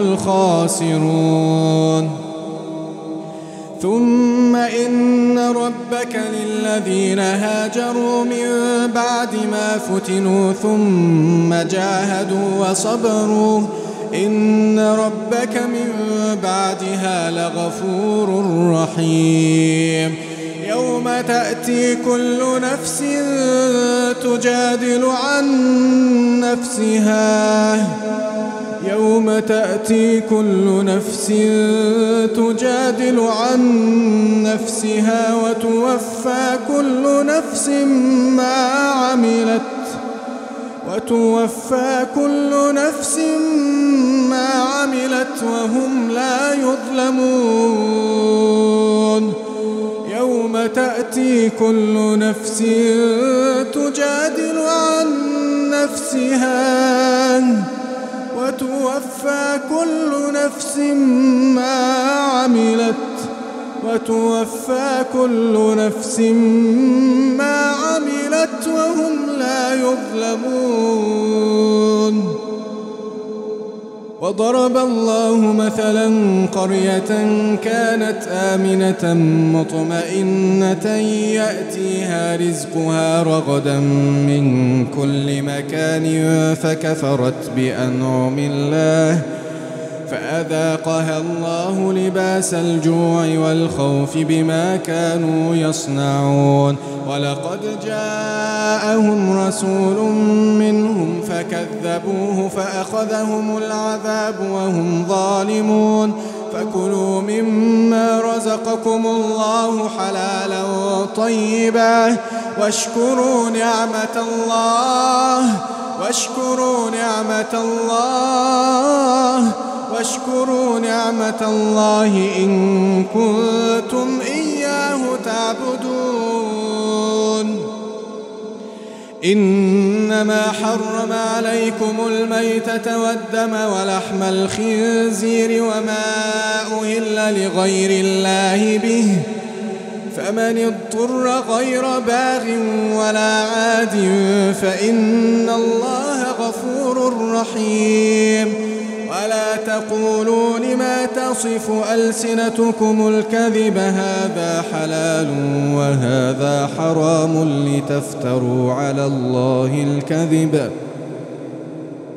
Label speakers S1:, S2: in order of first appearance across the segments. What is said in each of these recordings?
S1: الخاسرون ثم إن ربك للذين هاجروا من بعد ما فتنوا ثم جاهدوا وصبروا إن ربك من بعدها لغفور رحيم يوم تأتي كل نفس تجادل عن نفسها يوم تأتي كل نفس تجادل عن نفسها وتوفى كل نفس ما عملت وتوفى كل نفس ما عملت وهم لا يظلمون يوم تأتي كل نفس تجادل عن نفسها وتوفى كل نفس ما عملت وتوفى كل نفس ما عملت وهم لا يظلمون وضرب الله مثلا قرية كانت آمنة مطمئنة يأتيها رزقها رغدا من كل مكان فكفرت بأنعم الله ۖ فأذاقها الله لباس الجوع والخوف بما كانوا يصنعون ولقد جاءهم رسول منهم فكذبوه فأخذهم العذاب وهم ظالمون فكلوا مما رزقكم الله حلالا طيبا واشكروا نعمة الله واشكروا نعمة الله واشكروا نعمة الله إن كنتم إياه تعبدون إنما حرم عليكم الميتة والدم ولحم الخنزير وما أهل لغير الله به فمن اضطر غير باغ ولا عاد فإن الله غفور رحيم ولا تقولوا لما تصف ألسنتكم الكذب هذا حلال وهذا حرام لتفتروا على الله الكذب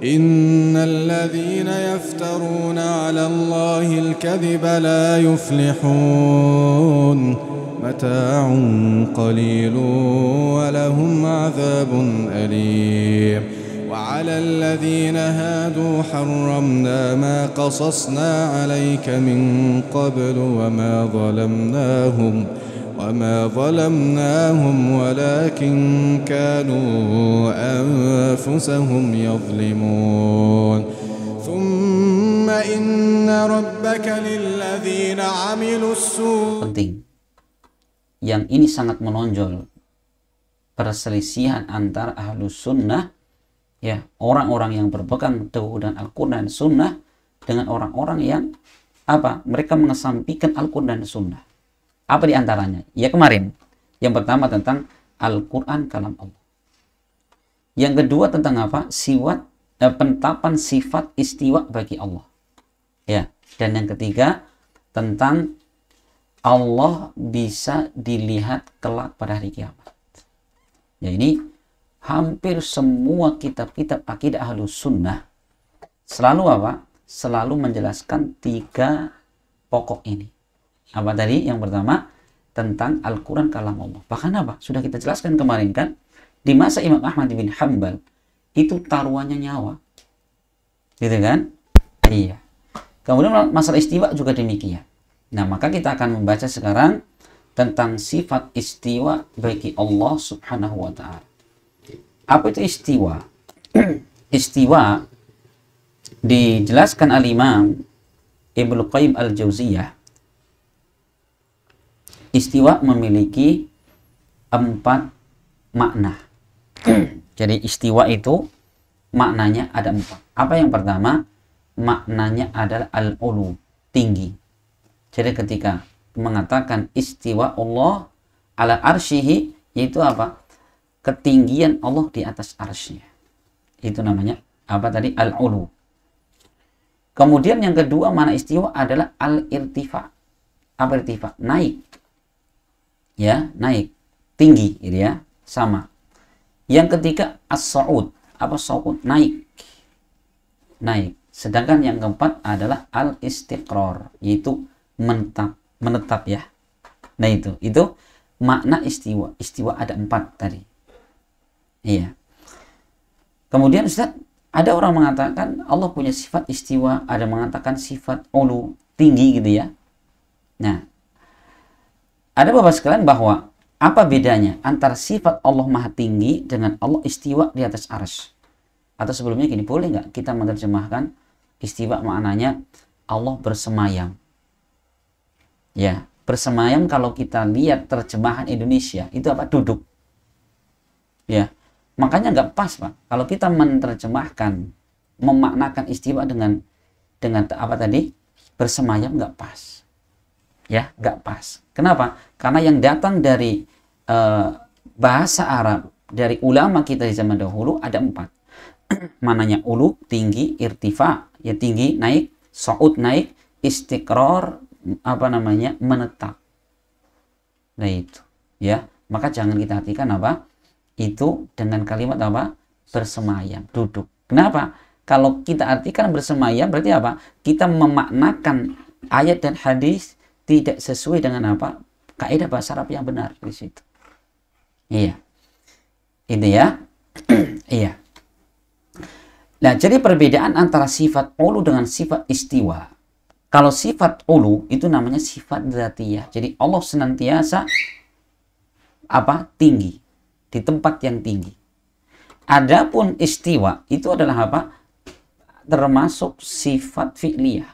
S1: إن الذين يفترون على الله الكذب لا يفلحون متاع قليل ولهم عذاب أليم وعلى الذين هادوا حرمنا ما قصصنا عليك من قبل وما ظلمناهم وما ظلمناهم ولكن كانوا أنفسهم يظلمون ثم
S2: إن ربك للذين عملوا السوء penting yang ini sangat menonjol perselisihan antara ahlu sunnah ya orang-orang yang berpegang teguh dengan Al-Quran dan Sunnah dengan orang-orang yang apa mereka mengesampingkan Al-Quran dan Sunnah apa diantaranya ya kemarin yang pertama tentang Al-Quran kalam Allah yang kedua tentang apa siwat eh, pentapan sifat istiwa bagi Allah ya dan yang ketiga tentang Allah bisa dilihat kelak pada hari kiamat ya ini hampir semua kitab-kitab akidah ahlu sunnah selalu apa? Selalu menjelaskan tiga pokok ini. Apa tadi? Yang pertama tentang Al-Quran kalam Allah. Bahkan apa? Sudah kita jelaskan kemarin kan? Di masa Imam Ahmad bin Hambal itu taruhannya nyawa. Gitu kan? Iya. Kemudian masalah istiwa juga demikian. Nah, maka kita akan membaca sekarang tentang sifat istiwa bagi Allah Subhanahu wa taala. Apa itu istiwa? istiwa dijelaskan al-Imam Ibnu Qayyim al-Jauziyah istiwa memiliki empat makna. Jadi istiwa itu maknanya ada empat. Apa yang pertama? Maknanya adalah al-ulu, tinggi. Jadi ketika mengatakan istiwa Allah ala arsyihi, itu apa? ketinggian Allah di atas arsnya. Itu namanya apa tadi? Al-ulu. Kemudian yang kedua mana istiwa adalah al-irtifa. Apa irtifa? Naik. Ya, naik. Tinggi gitu ya. Sama. Yang ketiga as-sa'ud. Apa sa'ud? Naik. Naik. Sedangkan yang keempat adalah al-istiqrar. Yaitu mentap, menetap ya. Nah itu. Itu makna istiwa. Istiwa ada empat tadi. Iya. Kemudian Ustaz, ada orang mengatakan Allah punya sifat istiwa, ada mengatakan sifat ulu, tinggi gitu ya. Nah, ada Bapak sekalian bahwa apa bedanya antara sifat Allah Maha Tinggi dengan Allah istiwa di atas arsy? Atau sebelumnya gini, boleh nggak kita menerjemahkan istiwa maknanya Allah bersemayam. Ya, bersemayam kalau kita lihat terjemahan Indonesia itu apa? Duduk. Ya, Makanya nggak pas pak kalau kita menerjemahkan, memaknakan istiwa dengan dengan apa tadi bersemayam nggak pas, ya nggak pas. Kenapa? Karena yang datang dari uh, bahasa Arab dari ulama kita di zaman dahulu ada empat. Mananya ulu, tinggi, irtifa, ya tinggi, naik, saud naik, istiqror, apa namanya, menetap. Nah itu, ya. Maka jangan kita artikan apa? itu dengan kalimat apa? Bersemayam, duduk. Kenapa? Kalau kita artikan bersemayam berarti apa? Kita memaknakan ayat dan hadis tidak sesuai dengan apa? Kaidah bahasa Arab yang benar di situ. Iya. ini ya. iya. Nah, jadi perbedaan antara sifat ulu dengan sifat istiwa. Kalau sifat ulu itu namanya sifat zatiyah. Jadi Allah senantiasa apa? tinggi di tempat yang tinggi. Adapun istiwa itu adalah apa? Termasuk sifat fi'liyah.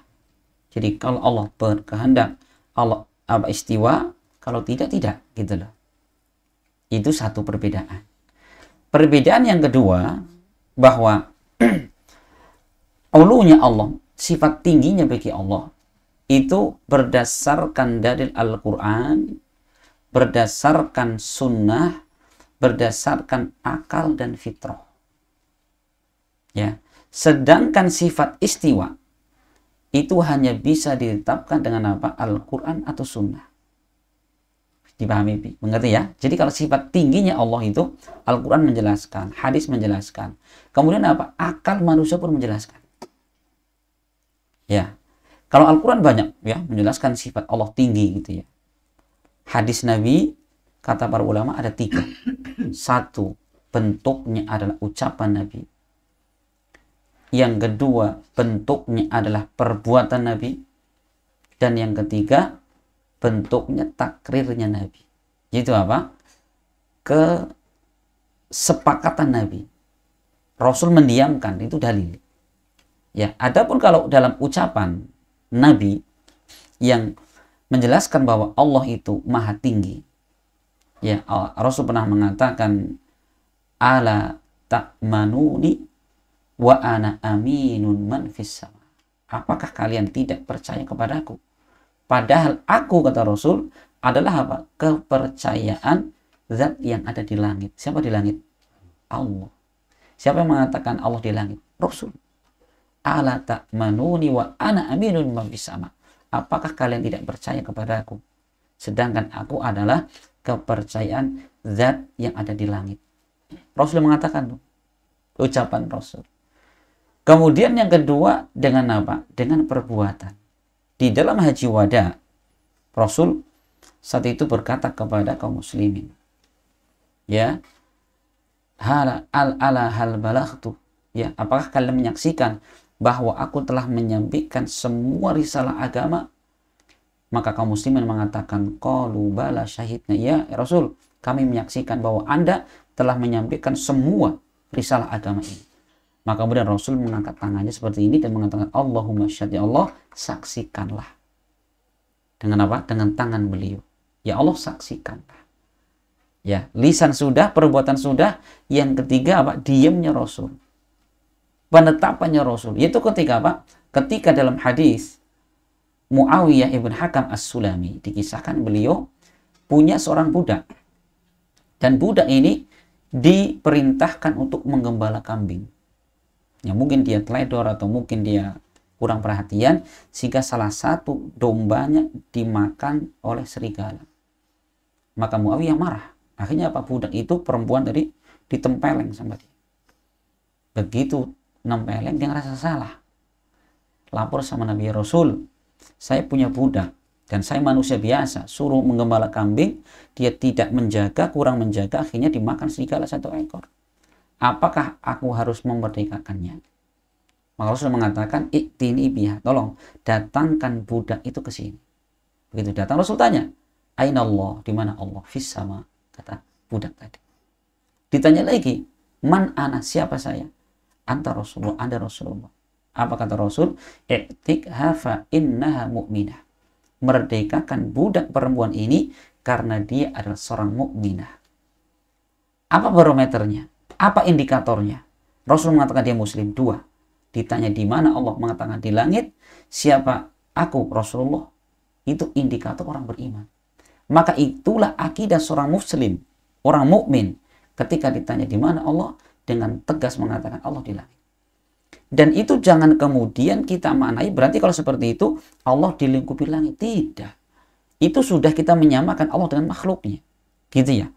S2: Jadi kalau Allah berkehendak Allah apa istiwa, kalau tidak tidak gitu loh. Itu satu perbedaan. Perbedaan yang kedua bahwa ulunya Allah, sifat tingginya bagi Allah itu berdasarkan dalil Al-Qur'an, berdasarkan sunnah berdasarkan akal dan fitrah. Ya. Sedangkan sifat istiwa itu hanya bisa ditetapkan dengan apa? Al-Qur'an atau sunnah. Dipahami, Mengerti ya? Jadi kalau sifat tingginya Allah itu Al-Qur'an menjelaskan, hadis menjelaskan. Kemudian apa? Akal manusia pun menjelaskan. Ya. Kalau Al-Qur'an banyak ya menjelaskan sifat Allah tinggi gitu ya. Hadis Nabi Kata para ulama ada tiga. Satu, bentuknya adalah ucapan Nabi. Yang kedua, bentuknya adalah perbuatan Nabi. Dan yang ketiga, bentuknya takrirnya Nabi. Itu apa? Kesepakatan Nabi. Rasul mendiamkan, itu dalil. Ya, adapun kalau dalam ucapan Nabi yang menjelaskan bahwa Allah itu maha tinggi, ya oh, Rasul pernah mengatakan ala ta'manuni wa ana aminun man sama. Apakah kalian tidak percaya kepadaku? Padahal aku kata Rasul adalah apa? Kepercayaan zat yang ada di langit. Siapa di langit? Allah. Siapa yang mengatakan Allah di langit? Rasul. Ala ta'manuni wa ana aminun man sama. Apakah kalian tidak percaya kepadaku? Sedangkan aku adalah kepercayaan zat yang ada di langit. Rasul mengatakan tuh, ucapan Rasul. Kemudian yang kedua dengan apa? Dengan perbuatan. Di dalam haji wada, Rasul saat itu berkata kepada kaum muslimin, ya, hal al ala hal balaghtu. Ya, apakah kalian menyaksikan bahwa aku telah menyampaikan semua risalah agama maka kaum muslimin mengatakan, Qalu bala syahidna. Ya Rasul, kami menyaksikan bahwa Anda telah menyampaikan semua risalah agama ini. Maka kemudian Rasul mengangkat tangannya seperti ini dan mengatakan, Allahumma syahid, ya Allah, saksikanlah. Dengan apa? Dengan tangan beliau. Ya Allah, saksikanlah. Ya, lisan sudah, perbuatan sudah. Yang ketiga apa? Diamnya Rasul. Penetapannya Rasul. Itu ketika apa? Ketika dalam hadis Muawiyah ibn Hakam As-Sulami dikisahkan beliau punya seorang budak dan budak ini diperintahkan untuk menggembala kambing ya mungkin dia teledor atau mungkin dia kurang perhatian sehingga salah satu dombanya dimakan oleh serigala maka Muawiyah marah akhirnya apa budak itu perempuan tadi ditempeleng sama dia begitu nempeleng dia ngerasa salah lapor sama Nabi Rasul saya punya budak dan saya manusia biasa suruh menggembala kambing dia tidak menjaga kurang menjaga akhirnya dimakan serigala satu ekor apakah aku harus memerdekakannya maka Rasul mengatakan iktini biha tolong datangkan budak itu ke sini begitu datang Rasul tanya aina Allah di mana Allah fis sama kata budak tadi ditanya lagi man ana siapa saya Antara Rasulullah ada Rasulullah apa kata Rasul? Etik hafa innaha mu'minah. Merdekakan budak perempuan ini karena dia adalah seorang mukminah. Apa barometernya? Apa indikatornya? Rasul mengatakan dia muslim. Dua. Ditanya di mana Allah mengatakan di langit. Siapa aku Rasulullah? Itu indikator orang beriman. Maka itulah akidah seorang muslim, orang mukmin. Ketika ditanya di mana Allah, dengan tegas mengatakan Allah di langit. Dan itu jangan kemudian kita manai berarti kalau seperti itu Allah dilingkupi langit. Tidak. Itu sudah kita menyamakan Allah dengan makhluknya. Gitu ya.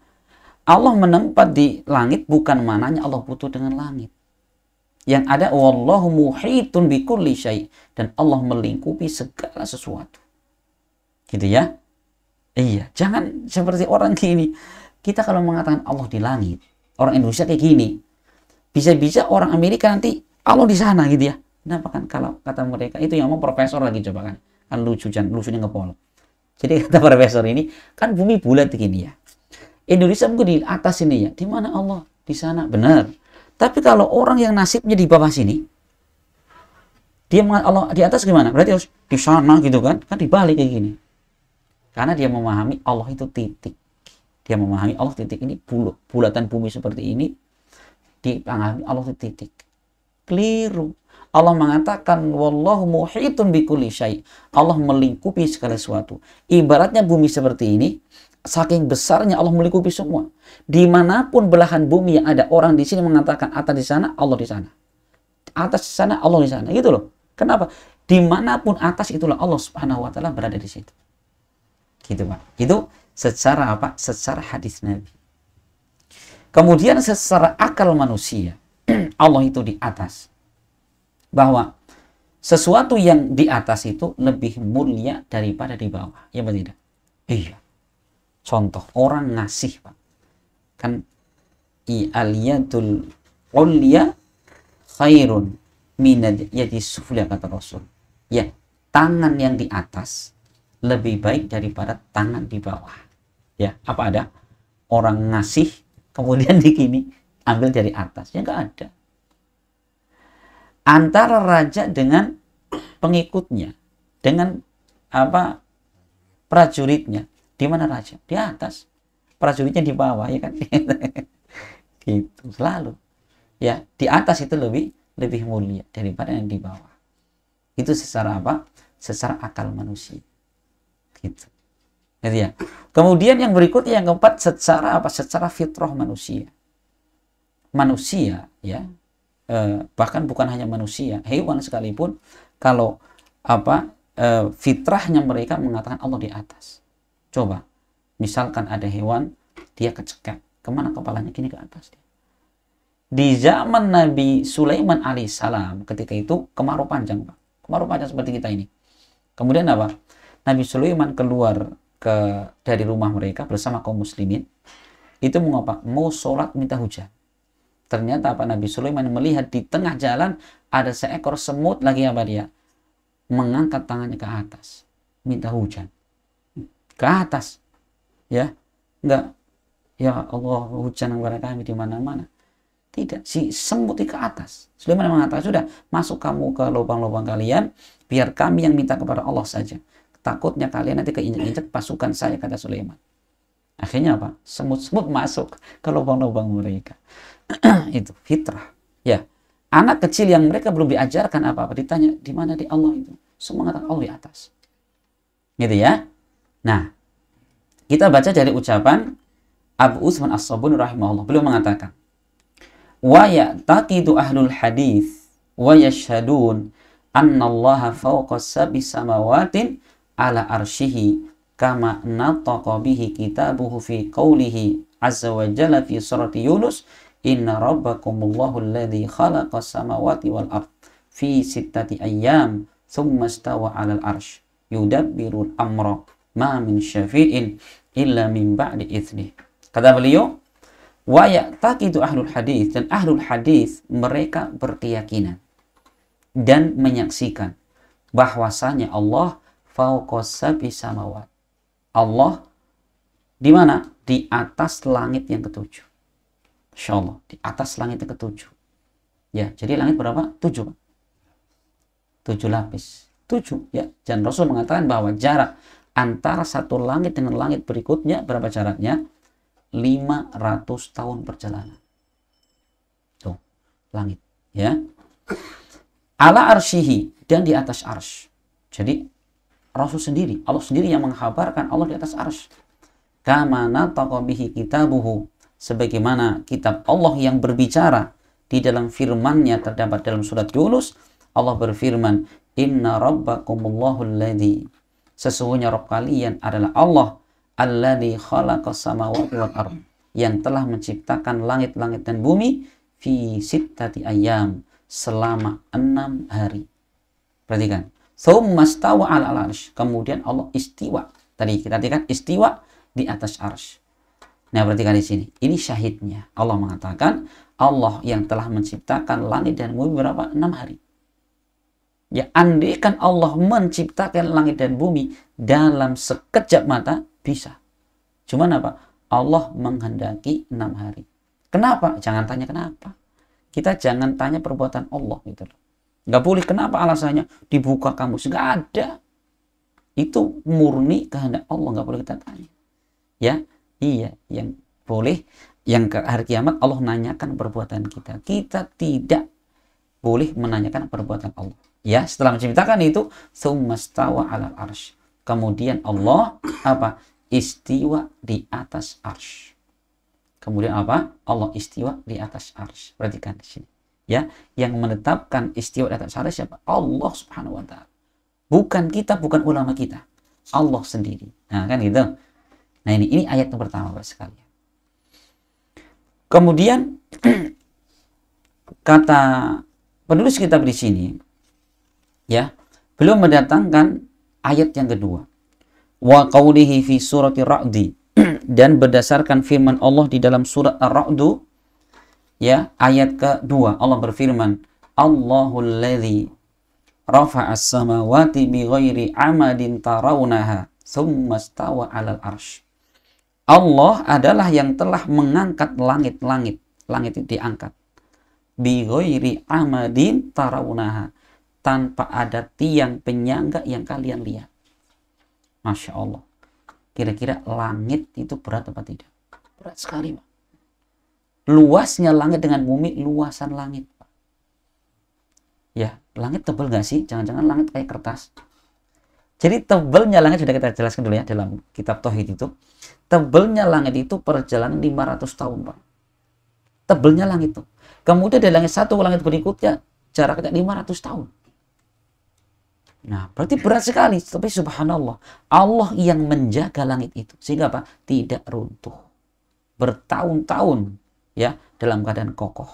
S2: Allah menempat di langit bukan mananya Allah butuh dengan langit. Yang ada wallahu muhitun bi kulli syai dan Allah melingkupi segala sesuatu. Gitu ya. Iya, jangan seperti orang gini. Kita kalau mengatakan Allah di langit, orang Indonesia kayak gini. Bisa-bisa orang Amerika nanti Allah di sana gitu ya. Kenapa kan kalau kata mereka itu yang mau profesor lagi coba kan. Kan lucu kan, lucunya ngepol. Jadi kata profesor ini kan bumi bulat begini ya. Indonesia mungkin di atas ini ya. Di mana Allah? Di sana. Benar. Tapi kalau orang yang nasibnya di bawah sini, dia Allah di atas gimana? Berarti harus di sana gitu kan? Kan dibalik kayak gini. Karena dia memahami Allah itu titik. Dia memahami Allah titik ini bulat, bulatan bumi seperti ini. dipahami Allah itu titik. Keliru. Allah mengatakan wallahu muhitun bikulli syai. Allah melingkupi segala sesuatu. Ibaratnya bumi seperti ini, saking besarnya Allah melingkupi semua. Dimanapun belahan bumi yang ada orang di sini mengatakan atas di sana, Allah di sana. Atas di sana, Allah di sana. Gitu loh. Kenapa? Dimanapun atas itulah Allah subhanahu wa ta'ala berada di situ. Gitu Pak. Itu secara apa? Secara hadis Nabi. Kemudian secara akal manusia Allah itu di atas. Bahwa sesuatu yang di atas itu lebih mulia daripada di bawah. Ya benar tidak? Iya. Contoh orang ngasih, Pak. Kan i aliyatul ulya khairun min yadi sufla kata Rasul. Ya, tangan yang di atas lebih baik daripada tangan di bawah. Ya, apa ada? Orang ngasih kemudian dikini ambil dari atas. Ya nggak ada. Antara raja dengan pengikutnya, dengan apa prajuritnya, di mana raja? Di atas. Prajuritnya di bawah, ya kan? gitu selalu. Ya, di atas itu lebih lebih mulia daripada yang di bawah. Itu secara apa? Secara akal manusia. Gitu Jadi ya. Kemudian yang berikutnya yang keempat secara apa? Secara fitrah manusia manusia ya eh, bahkan bukan hanya manusia hewan sekalipun kalau apa eh, fitrahnya mereka mengatakan Allah di atas coba misalkan ada hewan dia kecekat, kemana kepalanya kini ke atas dia di zaman Nabi Sulaiman alaihissalam ketika itu kemarau panjang pak kemarau panjang seperti kita ini kemudian apa Nabi Sulaiman keluar ke dari rumah mereka bersama kaum muslimin itu mengapa mau sholat minta hujan Ternyata apa Nabi Sulaiman melihat di tengah jalan ada seekor semut lagi apa dia? Mengangkat tangannya ke atas. Minta hujan. Ke atas. Ya. Enggak. Ya Allah hujan kepada kami di mana-mana. Tidak. Si semut ke atas. Sulaiman mengatakan sudah masuk kamu ke lubang-lubang kalian. Biar kami yang minta kepada Allah saja. Takutnya kalian nanti keinjak-injak pasukan saya kata Sulaiman. Akhirnya apa? Semut-semut masuk ke lubang-lubang mereka. itu fitrah. Ya, anak kecil yang mereka belum diajarkan apa-apa ditanya di mana di Allah itu, semua mengatakan Allah di atas. Gitu ya. Nah, kita baca dari ucapan Abu Usman as sabun rahimahullah. Beliau mengatakan, "Wa ya'taqidu ahlul hadis wa yashhadun anna Allah fawqa sabi samawatin ala arshihi kama nataqa bihi kitabuhu fi qawlihi azza wa jalla fi surati Yunus Inna rabbakumullahu alladhi khalaqa samawati wal ard fi sittati ayyam thumma stawa 'alal arsh yudabbirul amra ma min syafi'in illa min ba'di idzni. Kata beliau, wa ya'taqidu ahlul hadis dan ahlul hadis mereka berkeyakinan dan menyaksikan bahwasanya Allah fauqa samawat. Allah di mana? Di atas langit yang ketujuh. Insya Allah. Di atas langit yang ketujuh. Ya, jadi langit berapa? Tujuh. Tujuh lapis. Tujuh. Ya, dan Rasul mengatakan bahwa jarak antara satu langit dengan langit berikutnya berapa jaraknya? 500 tahun perjalanan. Tuh, langit. Ya. Ala arsihi dan di atas arsh. Jadi Rasul sendiri, Allah sendiri yang menghabarkan Allah di atas arsh. Kamana tokobihi bihi kitabuhu sebagaimana kitab Allah yang berbicara di dalam firman-Nya terdapat dalam surat Yunus Allah berfirman inna rabbakumullahu alladhi sesungguhnya Rabb kalian adalah Allah alladhi khalaqas samawati wal ard yang telah menciptakan langit-langit dan bumi fi sittati ayam selama enam hari perhatikan thumma al kemudian Allah istiwa tadi kita katakan istiwa di atas arsh Nah, perhatikan di sini. Ini syahidnya. Allah mengatakan, Allah yang telah menciptakan langit dan bumi berapa? enam hari. Ya, andaikan Allah menciptakan langit dan bumi dalam sekejap mata, bisa. Cuman apa? Allah menghendaki enam hari. Kenapa? Jangan tanya kenapa. Kita jangan tanya perbuatan Allah gitu Nggak boleh kenapa alasannya dibuka kamu Nggak ada. Itu murni kehendak Allah. Nggak boleh kita tanya. Ya, Iya, yang boleh yang ke hari kiamat Allah nanyakan perbuatan kita. Kita tidak boleh menanyakan perbuatan Allah. Ya, setelah menciptakan itu, sumastawa ala arsh. Kemudian Allah apa? Istiwa di atas arsh. Kemudian apa? Allah istiwa di atas arsh. Perhatikan di sini. Ya, yang menetapkan istiwa di atas arsh siapa? Allah Subhanahu wa taala. Bukan kita, bukan ulama kita. Allah sendiri. Nah, kan gitu. Nah ini ini ayat yang pertama Bapak sekalian. Kemudian kata penulis kitab di sini ya belum mendatangkan ayat yang kedua wa qawlihi fi surati ra'di dan berdasarkan firman Allah di dalam surat Ar-Ra'du ya ayat kedua Allah berfirman Allahul ladzi rafa'as samawati ghairi amadin tarawunaha thumma stawa 'alal arsy Allah adalah yang telah mengangkat langit-langit. Langit itu diangkat. Bighoiri amadin tarawunaha. Tanpa ada tiang penyangga yang kalian lihat. Masya Allah. Kira-kira langit itu berat apa tidak? Berat sekali, Pak. Luasnya langit dengan bumi, luasan langit, Ya, langit tebal gak sih? Jangan-jangan langit kayak kertas. Jadi tebelnya langit sudah kita jelaskan dulu ya dalam kitab Tauhid itu. Tebelnya langit itu perjalanan 500 tahun, Pak. Tebelnya langit itu. Kemudian dari langit satu ke langit berikutnya jaraknya 500 tahun. Nah, berarti berat sekali. Tapi subhanallah, Allah yang menjaga langit itu. Sehingga apa? Tidak runtuh. Bertahun-tahun ya dalam keadaan kokoh.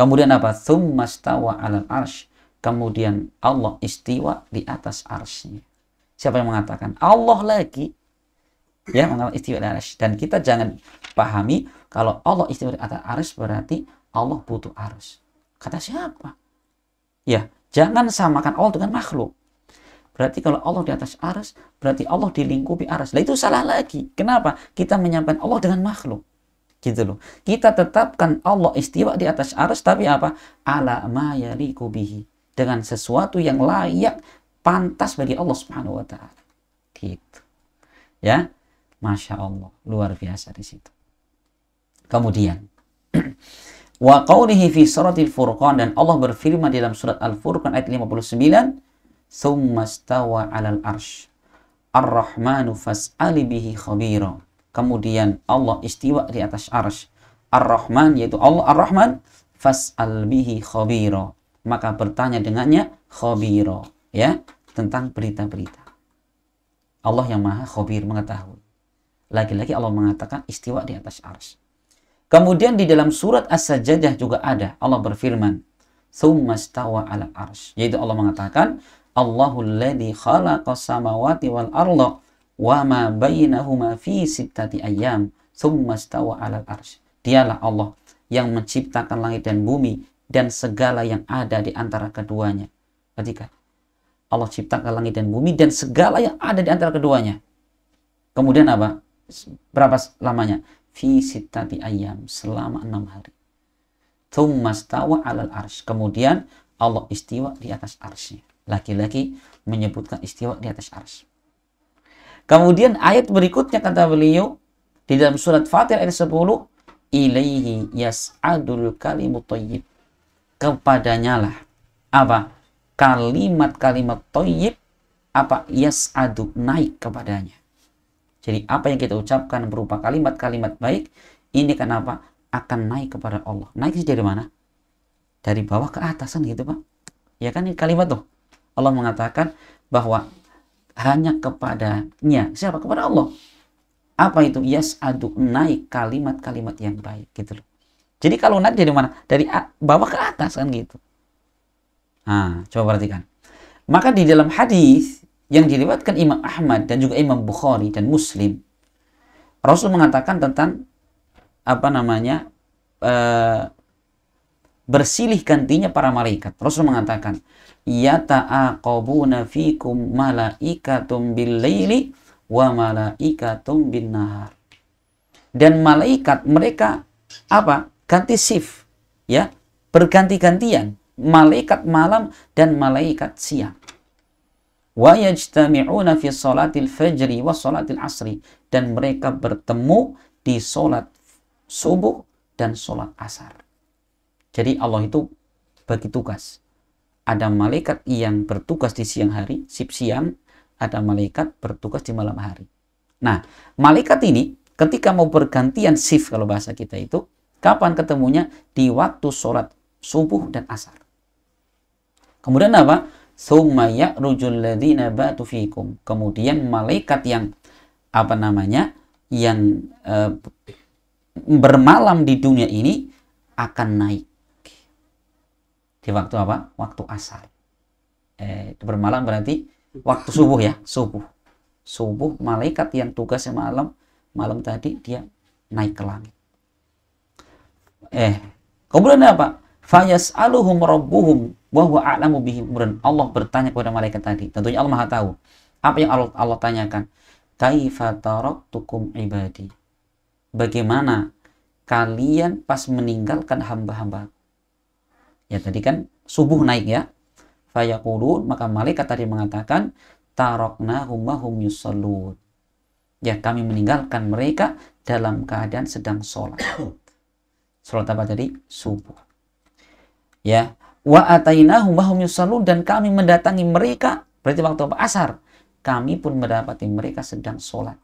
S2: Kemudian apa? Thummastawa alal arsh. Kemudian Allah istiwa di atas arsnya. Siapa yang mengatakan Allah lagi ya mengatakan istiwa di arsy dan kita jangan pahami kalau Allah istiwa di atas ars berarti Allah butuh ars. Kata siapa? Ya, jangan samakan Allah dengan makhluk. Berarti kalau Allah di atas ars berarti Allah dilingkupi ars. Lah itu salah lagi. Kenapa? Kita menyampaikan Allah dengan makhluk. Gitu loh. Kita tetapkan Allah istiwa di atas ars tapi apa? Ala ma yaliku bihi dengan sesuatu yang layak pantas bagi Allah Subhanahu wa taala. Gitu. Ya. Masya Allah, luar biasa di situ. Kemudian wa qawlihi fi suratil furqan dan Allah berfirman di dalam surat Al-Furqan ayat 59 "Tsumma stawa 'alal arsy ar-rahmanu fas'ali bihi khabira. Kemudian Allah istiwa di atas arsy. Ar-Rahman yaitu Allah Ar-Rahman fas'al bihi khabira maka bertanya dengannya khobiro ya tentang berita-berita. Allah yang maha khobir mengetahui. Lagi-lagi Allah mengatakan istiwa di atas ars. Kemudian di dalam surat As-Sajdah juga ada Allah berfirman, "Tsumma stawa 'ala ars." Yaitu Allah mengatakan, "Allahul ladzi khalaqa samawati wal arda wa ma bainahuma fi sittati ayyam, tsumma stawa 'ala ars." Dialah Allah yang menciptakan langit dan bumi dan segala yang ada di antara keduanya. ketika Allah ciptakan langit dan bumi dan segala yang ada di antara keduanya. Kemudian apa? Berapa lamanya? Fi sitati ayam selama enam hari. Thummastawa alal arsh. Kemudian Allah istiwa di atas arsy. Laki-laki menyebutkan istiwa di atas arsy. Kemudian ayat berikutnya kata beliau di dalam surat Fatir ayat 10, "Ilaihi yas'adul kalimut thayyib." kepadanya lah apa kalimat-kalimat toyib apa yes aduk naik kepadanya jadi apa yang kita ucapkan berupa kalimat-kalimat baik ini kenapa akan naik kepada Allah naik dari mana dari bawah ke atasan gitu pak ya kan ini kalimat tuh Allah mengatakan bahwa hanya kepadanya siapa kepada Allah apa itu yes aduk naik kalimat-kalimat yang baik gitu loh jadi kalau naik dari mana? Dari bawah ke atas kan gitu. Nah, coba perhatikan. Maka di dalam hadis yang dilibatkan Imam Ahmad dan juga Imam Bukhari dan Muslim, Rasul mengatakan tentang apa namanya e, bersilih gantinya para malaikat. Rasul mengatakan, ya "Yata'aqabuna fikum malaikatum bil laili wa malaikatum bin nahar." Dan malaikat mereka apa? ganti shift ya berganti-gantian malaikat malam dan malaikat siang wa yajtami'una fi salatil fajri wa salatil asri dan mereka bertemu di salat subuh dan salat asar jadi Allah itu bagi tugas ada malaikat yang bertugas di siang hari sip siang ada malaikat bertugas di malam hari nah malaikat ini ketika mau bergantian shift kalau bahasa kita itu Kapan ketemunya? Di waktu sholat subuh dan asar. Kemudian apa? rujul ladina batu Kemudian malaikat yang apa namanya? yang e, bermalam di dunia ini akan naik di waktu apa? Waktu asar. Eh, bermalam berarti waktu subuh ya, subuh. Subuh malaikat yang tugasnya malam, malam tadi dia naik ke langit eh kemudian apa fayas aluhum robbuhum, bahwa Allah bihim kemudian Allah bertanya kepada malaikat tadi tentunya Allah maha tahu apa yang Allah, Allah tanyakan kaifatarok tukum ibadi bagaimana kalian pas meninggalkan hamba-hamba ya tadi kan subuh naik ya fayakulun maka malaikat tadi mengatakan tarokna humahum yusallun ya kami meninggalkan mereka dalam keadaan sedang sholat Sholat apa tadi? Subuh. Ya. Wa atainahu wahum yusallu dan kami mendatangi mereka. Berarti waktu asar. Kami pun mendapati mereka sedang sholat.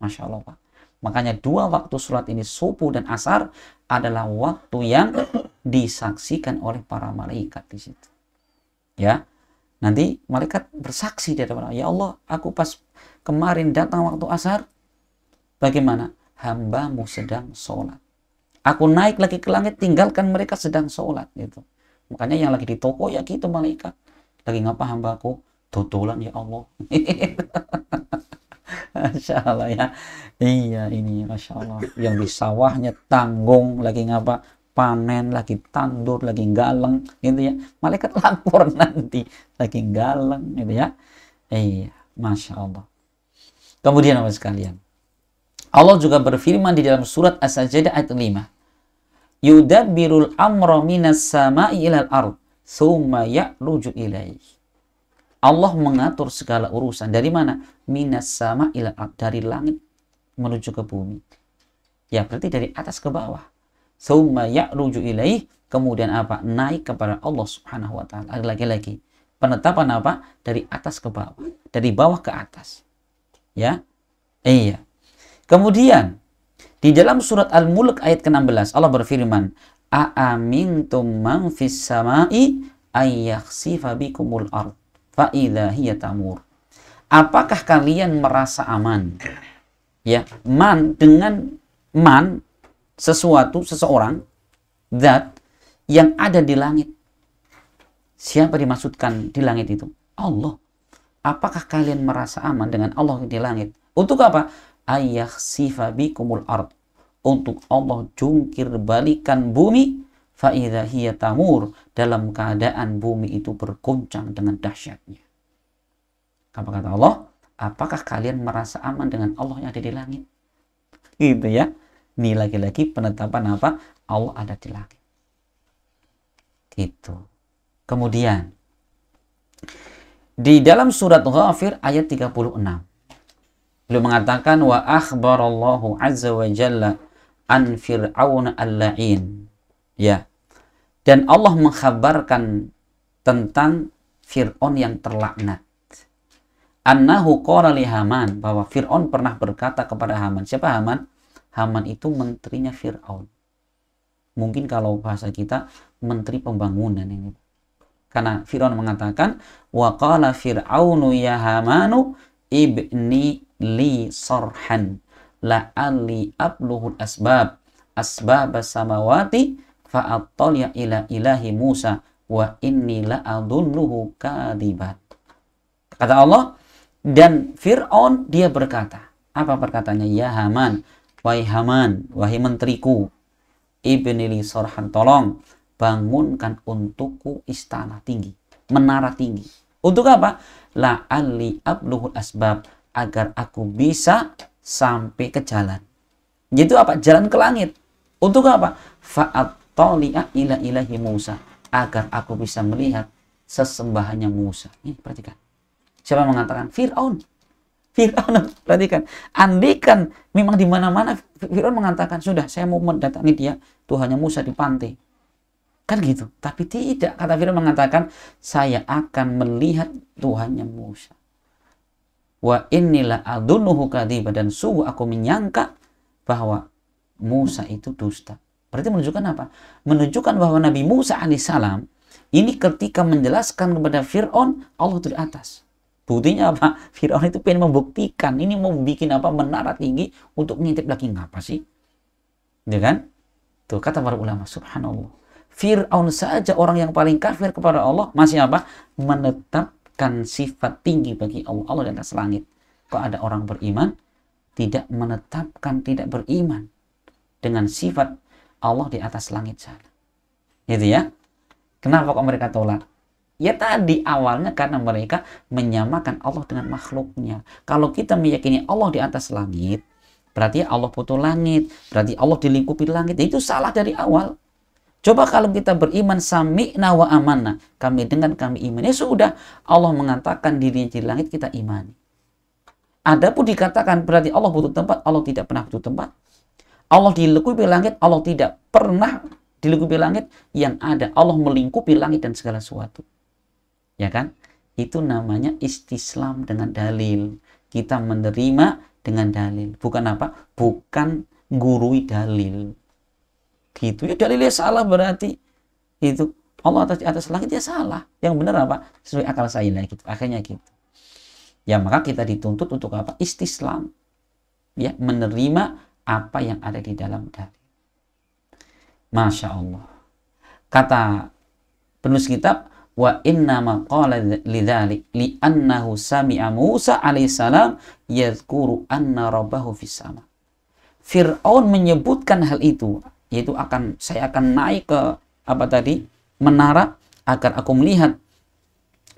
S2: Masya Allah Pak. Makanya dua waktu sholat ini subuh dan asar adalah waktu yang disaksikan oleh para malaikat di situ. Ya, nanti malaikat bersaksi di hadapan Ya Allah, aku pas kemarin datang waktu asar, bagaimana? Hambamu sedang sholat. Aku naik lagi ke langit, tinggalkan mereka sedang sholat. Gitu. Makanya yang lagi di toko ya gitu malaikat. Lagi ngapa hambaku? tutulan ya Allah. Masya Allah ya. Iya ini Masya Allah. Yang di sawahnya tanggung lagi ngapa? panen, lagi tandur, lagi galeng gitu ya. Malaikat lapor nanti lagi galeng gitu ya. Iya, Masya Allah. Kemudian apa sekalian? Allah juga berfirman di dalam surat As-Sajdah ayat 5 yudabbirul amra minas sama'i ilal ard thumma ya'ruju ilaih. Allah mengatur segala urusan dari mana? Minas sama ilal ard dari langit menuju ke bumi. Ya berarti dari atas ke bawah. Thumma ya'ruju ilaih kemudian apa? Naik kepada Allah Subhanahu wa taala. lagi-lagi penetapan apa? Dari atas ke bawah, dari bawah ke atas. Ya. Iya. Kemudian di dalam surat Al-Mulk ayat ke-16 Allah berfirman, "Aamintum man fis sama'i ayyakhsifa bikumul ard fa hiya tamur." Apakah kalian merasa aman? Ya, man dengan man sesuatu seseorang that yang ada di langit. Siapa dimaksudkan di langit itu? Allah. Apakah kalian merasa aman dengan Allah di langit? Untuk apa? ayah sifabikumul ard untuk Allah jungkir balikan bumi faidha hiya tamur dalam keadaan bumi itu berguncang dengan dahsyatnya. Apa kata Allah? Apakah kalian merasa aman dengan Allah yang ada di langit? Gitu ya. Ini lagi-lagi penetapan apa? Allah ada di langit. Gitu. Kemudian di dalam surat Ghafir ayat 36 Beliau mengatakan wa akhbarallahu azza wa jalla an fir'aun al-la'in. Ya. Dan Allah mengkhabarkan tentang Fir'aun yang terlaknat. Annahu qala li Haman bahwa Fir'aun pernah berkata kepada Haman. Siapa Haman? Haman itu menterinya Fir'aun. Mungkin kalau bahasa kita menteri pembangunan ini. Karena Fir'aun mengatakan wa qala Fir'aunu ya Hamanu ibni li sarhan ali abluhul asbab asbab samawati attaliya ila ilahi Musa wa inni la'adulluhu kadibat. Kata Allah, dan Fir'aun dia berkata, apa perkatanya? Ya Haman, wahai Haman, wahai menteriku, li sorhan tolong, bangunkan untukku istana tinggi, menara tinggi. Untuk apa? La ali abluhul asbab agar aku bisa sampai ke jalan. Yaitu apa? Jalan ke langit. Untuk apa? Fa'attali'a ila ilahi Musa. Agar aku bisa melihat sesembahannya Musa. Ini perhatikan. Siapa yang mengatakan? Fir'aun. Fir'aun, perhatikan. Andikan memang di mana-mana Fir'aun mengatakan, sudah saya mau mendatangi dia, Tuhannya Musa di pantai. Kan gitu. Tapi tidak. Kata Fir'aun mengatakan, saya akan melihat Tuhannya Musa. Wa innila adunuhu kadiba. Dan sungguh aku menyangka bahwa Musa itu dusta. Berarti menunjukkan apa? Menunjukkan bahwa Nabi Musa alaihissalam ini ketika menjelaskan kepada Fir'aun, Allah itu di atas. Buktinya apa? Fir'aun itu pengen membuktikan. Ini mau bikin apa? Menara tinggi untuk ngintip lagi. Ngapa sih? Ya kan? Tuh kata para ulama. Subhanallah. Fir'aun saja orang yang paling kafir kepada Allah masih apa? Menetap menetapkan sifat tinggi bagi Allah Allah di atas langit kok ada orang beriman tidak menetapkan tidak beriman dengan sifat Allah di atas langit sana gitu ya kenapa kok mereka tolak Ya tadi awalnya karena mereka menyamakan Allah dengan makhluknya. Kalau kita meyakini Allah di atas langit, berarti Allah butuh langit, berarti Allah dilingkupi langit. Itu salah dari awal. Coba kalau kita beriman sami'na wa amanah. Kami dengan kami iman. Ya sudah Allah mengatakan dirinya di langit kita imani. Adapun dikatakan berarti Allah butuh tempat, Allah tidak pernah butuh tempat. Allah dilengkupi langit, Allah tidak pernah dilengkupi langit yang ada. Allah melingkupi langit dan segala sesuatu. Ya kan? Itu namanya istislam dengan dalil. Kita menerima dengan dalil. Bukan apa? Bukan gurui dalil gitu ya dalilnya salah berarti itu Allah atas atas langit dia ya salah yang benar apa sesuai akal saya gitu akhirnya gitu ya maka kita dituntut untuk apa istislam ya menerima apa yang ada di dalam dalil masya Allah kata penulis kitab wa inna ma qala lidzalik li annahu sami'a Musa alaihissalam yadhkuru anna rabbahu fis sama Fir'aun menyebutkan hal itu yaitu akan saya akan naik ke apa tadi menara agar aku melihat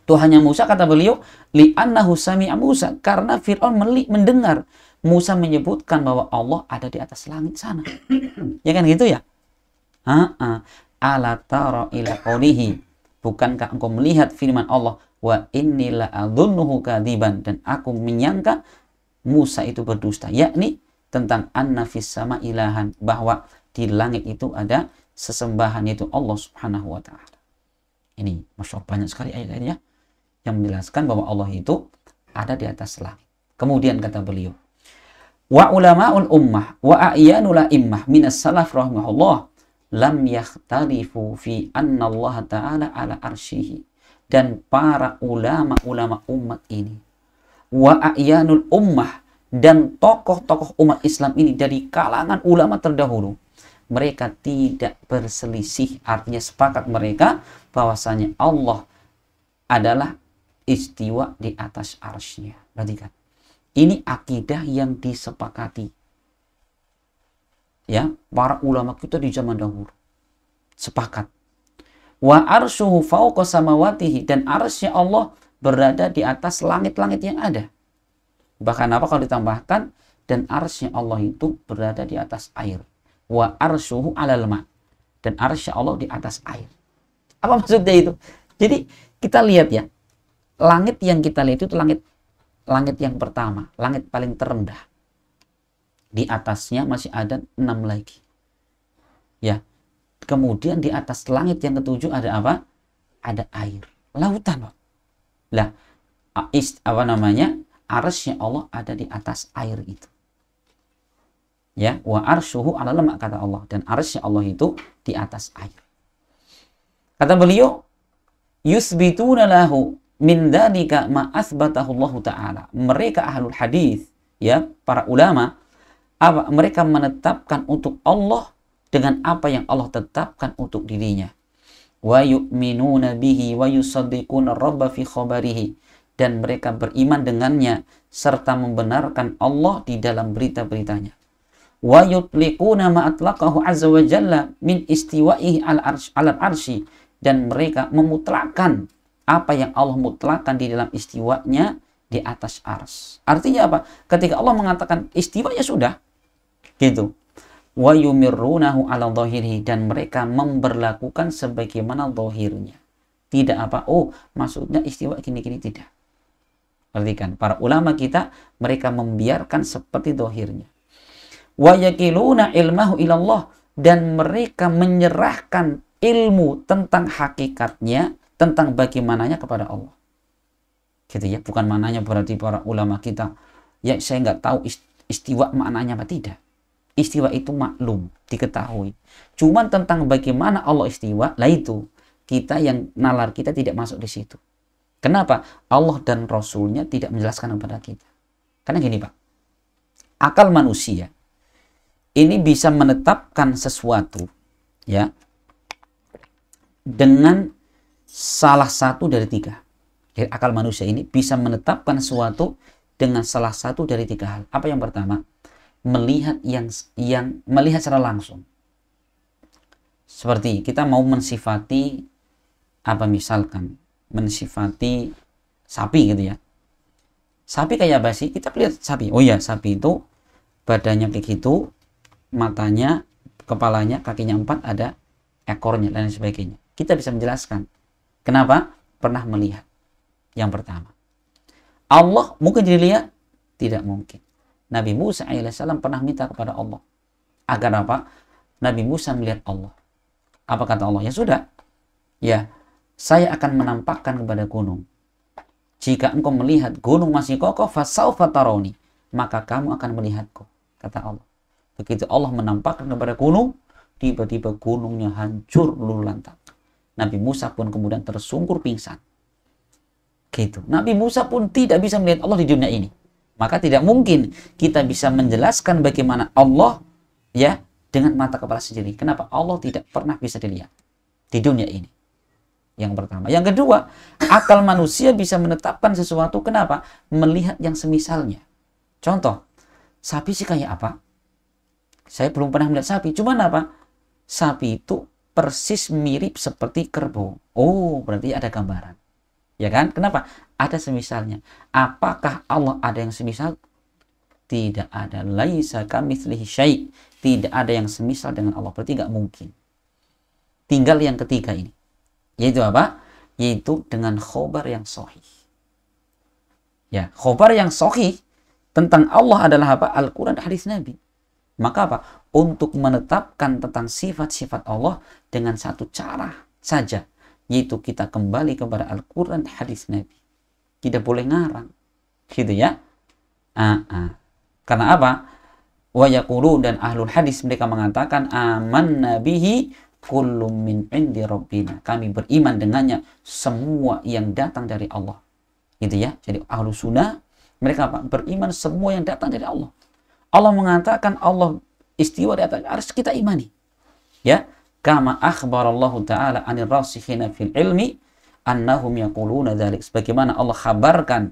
S2: Tuhannya Musa kata beliau annahu sami'a Musa karena Fir'aun mendengar Musa menyebutkan bahwa Allah ada di atas langit sana. ya kan gitu ya? Ala tara ila qawlihi. Bukankah engkau melihat firman Allah wa inni la'adhunnuhu kadiban dan aku menyangka Musa itu berdusta yakni tentang anna fis sama ilahan bahwa di langit itu ada sesembahan yaitu Allah Subhanahu wa taala. Ini Masya Allah banyak sekali ayat-ayatnya yang menjelaskan bahwa Allah itu ada di atas langit. Kemudian kata beliau, wa ulama'ul ummah wa a'yanul immah min as salaf rahimahullah lam yakhtalifu fi anna Allah taala ala arsyihi dan para ulama-ulama umat ini wa a'yanul ummah dan tokoh-tokoh umat Islam ini dari kalangan ulama terdahulu mereka tidak berselisih artinya sepakat mereka bahwasanya Allah adalah istiwa di atas arsnya perhatikan ini akidah yang disepakati ya para ulama kita di zaman dahulu sepakat wa arsuhu fauqa samawatihi dan arsnya Allah berada di atas langit-langit yang ada bahkan apa kalau ditambahkan dan arsnya Allah itu berada di atas air wa arsuhu alal ma dan arsy Allah di atas air. Apa maksudnya itu? Jadi kita lihat ya, langit yang kita lihat itu langit langit yang pertama, langit paling terendah. Di atasnya masih ada enam lagi. Ya. Kemudian di atas langit yang ketujuh ada apa? Ada air, lautan. Lah, ist, apa namanya? Arsy Allah ada di atas air itu ya wa arsyuhu ala lemak kata Allah dan arsy Allah itu di atas air kata beliau yusbituna lahu min dzalika ma asbatahu Allah taala mereka ahlul hadis ya para ulama apa mereka menetapkan untuk Allah dengan apa yang Allah tetapkan untuk dirinya wa yu'minuna bihi wa yusaddiquna rabba fi khabarihi dan mereka beriman dengannya serta membenarkan Allah di dalam berita-beritanya wa yutliquna ma atlaqahu azza wa jalla min istiwa'ihi al arsh al arshi dan mereka memutlakan apa yang Allah mutlakan di dalam istiwanya di atas ars. Artinya apa? Ketika Allah mengatakan istiwanya sudah gitu. Wa yumirrunahu ala dhahirihi dan mereka memberlakukan sebagaimana dohirnya. Tidak apa, oh maksudnya istiwa gini-gini tidak. Perhatikan, para ulama kita mereka membiarkan seperti dohirnya wa yakiluna ilmahu ilallah dan mereka menyerahkan ilmu tentang hakikatnya tentang bagaimananya kepada Allah gitu ya bukan mananya berarti para ulama kita ya saya nggak tahu istiwa maknanya apa tidak istiwa itu maklum diketahui cuman tentang bagaimana Allah istiwa lah itu kita yang nalar kita tidak masuk di situ kenapa Allah dan Rasulnya tidak menjelaskan kepada kita karena gini pak akal manusia ini bisa menetapkan sesuatu ya dengan salah satu dari tiga. Jadi akal manusia ini bisa menetapkan sesuatu dengan salah satu dari tiga hal. Apa yang pertama? Melihat yang yang melihat secara langsung. Seperti kita mau mensifati apa misalkan mensifati sapi gitu ya. Sapi kayak apa sih? Kita lihat sapi. Oh ya, sapi itu badannya kayak gitu, matanya, kepalanya, kakinya empat, ada ekornya dan sebagainya. Kita bisa menjelaskan kenapa pernah melihat. Yang pertama, Allah mungkin dilihat tidak mungkin. Nabi Musa as pernah minta kepada Allah agar apa? Nabi Musa melihat Allah. Apa kata Allah? Ya sudah, ya saya akan menampakkan kepada gunung. Jika engkau melihat gunung masih kokoh, fasaufa maka kamu akan melihatku, kata Allah. Begitu Allah menampakkan kepada gunung, tiba-tiba gunungnya hancur luluh lantak. Nabi Musa pun kemudian tersungkur pingsan. Gitu. Nabi Musa pun tidak bisa melihat Allah di dunia ini. Maka tidak mungkin kita bisa menjelaskan bagaimana Allah ya dengan mata kepala sendiri. Kenapa Allah tidak pernah bisa dilihat di dunia ini? Yang pertama. Yang kedua, akal manusia bisa menetapkan sesuatu. Kenapa? Melihat yang semisalnya. Contoh, sapi sih kayak apa? Saya belum pernah melihat sapi. cuma apa? Sapi itu persis mirip seperti kerbau. Oh, berarti ada gambaran. Ya kan? Kenapa? Ada semisalnya. Apakah Allah ada yang semisal? Tidak ada. Laisa kamitslihi syai'. Tidak ada yang semisal dengan Allah. Berarti nggak mungkin. Tinggal yang ketiga ini. Yaitu apa? Yaitu dengan khobar yang sohih. Ya, khobar yang sohih tentang Allah adalah apa? Al-Quran, hadis Nabi. Maka apa? Untuk menetapkan tentang sifat-sifat Allah dengan satu cara saja, yaitu kita kembali kepada Al-Quran hadis Nabi. Kita boleh ngarang. Gitu ya. Uh -uh. Karena apa? Wa yakulu dan ahlul hadis mereka mengatakan aman nabihi kullum min indi rabbina. Kami beriman dengannya semua yang datang dari Allah. Gitu ya. Jadi ahlu sunnah mereka apa? beriman semua yang datang dari Allah. Allah mengatakan Allah istiwa di atas harus kita imani. Ya, kama akhbarallahu taala anir rasikhina fil ilmi annahum yaquluna dzalik. Sebagaimana Allah kabarkan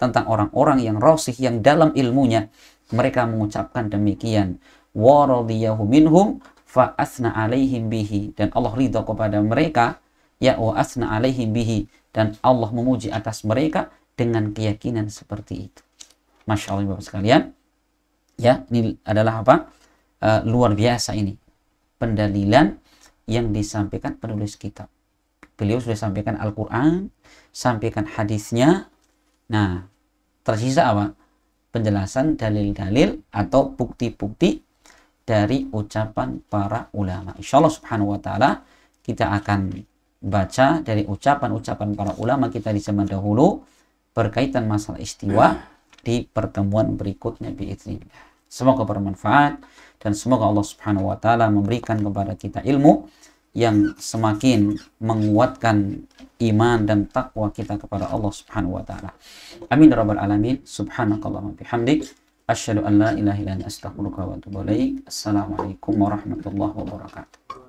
S2: tentang orang-orang yang rasikh yang dalam ilmunya mereka mengucapkan demikian. Wa radiyahu minhum fa asna alaihim bihi dan Allah ridha kepada mereka ya wa asna alaihim bihi dan Allah memuji atas mereka dengan keyakinan seperti itu. Masya Allah Bapak sekalian ya ini adalah apa e, luar biasa ini pendalilan yang disampaikan penulis kitab beliau sudah sampaikan Al-Quran sampaikan hadisnya nah tersisa apa penjelasan dalil-dalil atau bukti-bukti dari ucapan para ulama insya Allah subhanahu wa ta'ala kita akan baca dari ucapan-ucapan para ulama kita di zaman dahulu berkaitan masalah istiwa nah di pertemuan berikutnya biiznillah. Semoga bermanfaat dan semoga Allah Subhanahu wa taala memberikan kepada kita ilmu yang semakin menguatkan iman dan takwa kita kepada Allah Subhanahu wa taala. Amin ya rabbal alamin. Subhanakallahumma bihamdik asyhadu an la ilaha illa anta astaghfiruka wa atubu ilaik. Assalamualaikum warahmatullahi wabarakatuh.